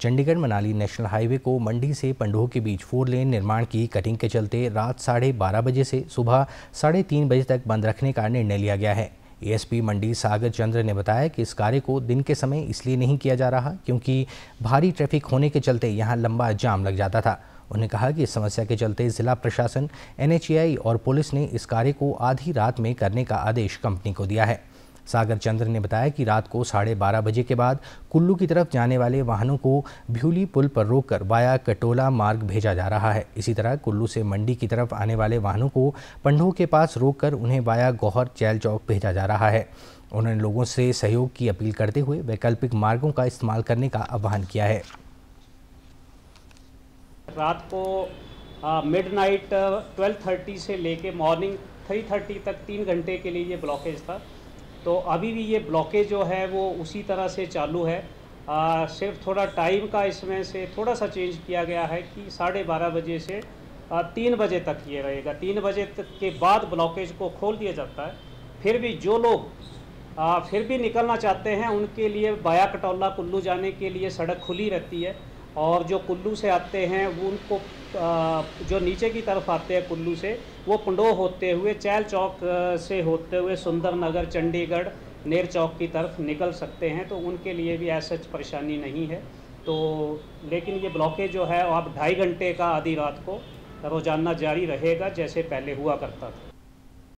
Chandigarh Manali national highway को मंडी से पंडोह के बीच फोर लेन निर्माण की कटिंग के चलते रात साढ़े बारह बजे से सुबह साढ़े तीन बजे तक बंद रखने का निर्णय लिया गया है एएसपी मंडी सागर चंद्र ने बताया कि इस कार्य को दिन के समय इसलिए नहीं किया जा रहा क्योंकि भारी ट्रैफिक होने के चलते यहाँ लंबा जाम लग जाता था उन्होंने कहा कि इस समस्या के चलते जिला प्रशासन एनएचएआई और पुलिस ने इस कार्य को आधी रात में करने का आदेश कंपनी को दिया है सागर चंद्र ने बताया कि रात को साढ़े बारह बजे के बाद कुल्लू की तरफ जाने वाले वाहनों को भ्यूली पुल पर रोककर वाया कटोला मार्ग भेजा जा रहा है इसी तरह कुल्लू से मंडी की तरफ आने वाले वाहनों को पंडों के पास रोककर उन्हें वाया गौहर चैल चौक भेजा जा रहा है उन्होंने लोगों से सहयोग की अपील करते हुए वैकल्पिक मार्गों का इस्तेमाल करने का आह्वान किया है रात को मिड नाइट ट्वेल्व से लेके मॉर्निंग थ्री तक तीन घंटे के लिए ये ब्लॉकेज था तो अभी भी ये ब्लॉकेज जो है वो उसी तरह से चालू है आ, सिर्फ थोड़ा टाइम का इसमें से थोड़ा सा चेंज किया गया है कि साढ़े बारह बजे से आ, तीन बजे तक ये रहेगा तीन बजे तक के बाद ब्लॉकेज को खोल दिया जाता है फिर भी जो लोग आ, फिर भी निकलना चाहते हैं उनके लिए बाया कटौला कुल्लू जाने के लिए सड़क खुली रहती है और जो कुल्लू से आते हैं वो उनको जो नीचे की तरफ आते हैं कुल्लू से वो पंडो होते हुए चैल चौक से होते हुए सुंदर नगर चंडीगढ़ नेर चौक की तरफ निकल सकते हैं तो उनके लिए भी ऐसा परेशानी नहीं है तो लेकिन ये ब्लॉकेज जो है आप ढाई घंटे का आधी रात को रोज़ाना जारी रहेगा जैसे पहले हुआ करता था